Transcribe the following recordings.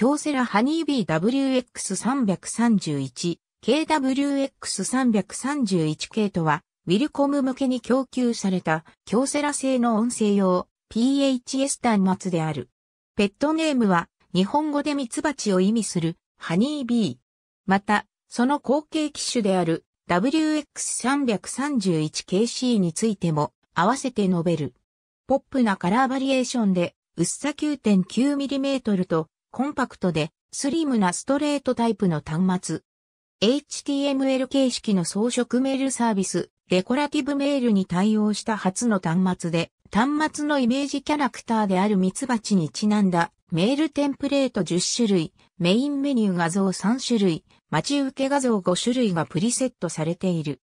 京セラハニービー WX331、KWX331 系とは、ウィルコム向けに供給された、京セラ製の音声用、PHS 端末である。ペットネームは、日本語でミツバチを意味する、ハニービー。また、その後継機種である、WX331KC についても、合わせて述べる。ポップなカラーバリエーションで、薄さ 9.9mm とコンパクトでスリムなストレートタイプの端末。HTML 形式の装飾メールサービス、デコラティブメールに対応した初の端末で、端末のイメージキャラクターであるミツバチにちなんだメールテンプレート10種類、メインメニュー画像3種類、待ち受け画像5種類がプリセットされている。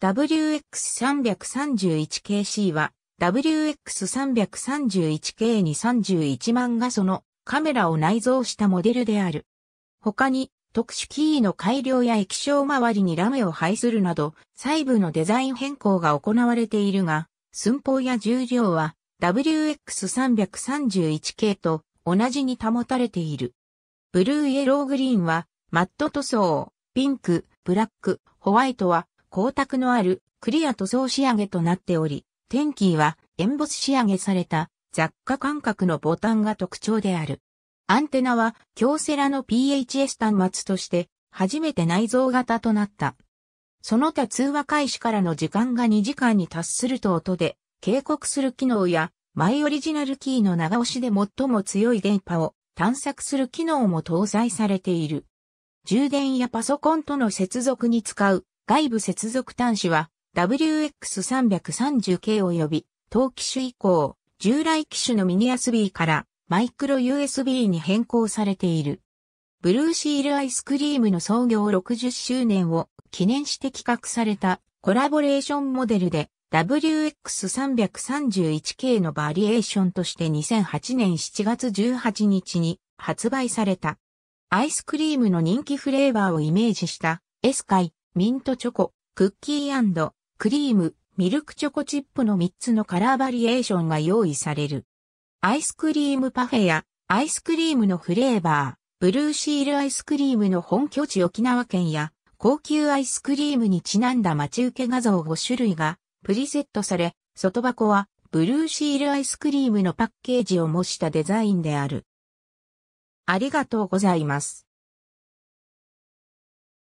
WX331KC は WX331K に31万画素のカメラを内蔵したモデルである。他に、特殊キーの改良や液晶周りにラメを配するなど、細部のデザイン変更が行われているが、寸法や重量は WX331 系と同じに保たれている。ブルーイエローグリーンはマット塗装、ピンク、ブラック、ホワイトは光沢のあるクリア塗装仕上げとなっており、天気はエンボス仕上げされた雑貨感覚のボタンが特徴である。アンテナは京セラの PHS 端末として初めて内蔵型となった。その他通話開始からの時間が2時間に達すると音で警告する機能やマイオリジナルキーの長押しで最も強い電波を探索する機能も搭載されている。充電やパソコンとの接続に使う外部接続端子は WX330K 及び陶器種以降従来機種のミニ USB からマイクロ USB に変更されている。ブルーシールアイスクリームの創業60周年を記念して企画されたコラボレーションモデルで WX331K のバリエーションとして2008年7月18日に発売された。アイスクリームの人気フレーバーをイメージした、エスカイ、ミントチョコ、クッキークリーム、ミルクチョコチップの3つのカラーバリエーションが用意される。アイスクリームパフェやアイスクリームのフレーバー、ブルーシールアイスクリームの本拠地沖縄県や高級アイスクリームにちなんだ待ち受け画像5種類がプリセットされ、外箱はブルーシールアイスクリームのパッケージを模したデザインである。ありがとうございます。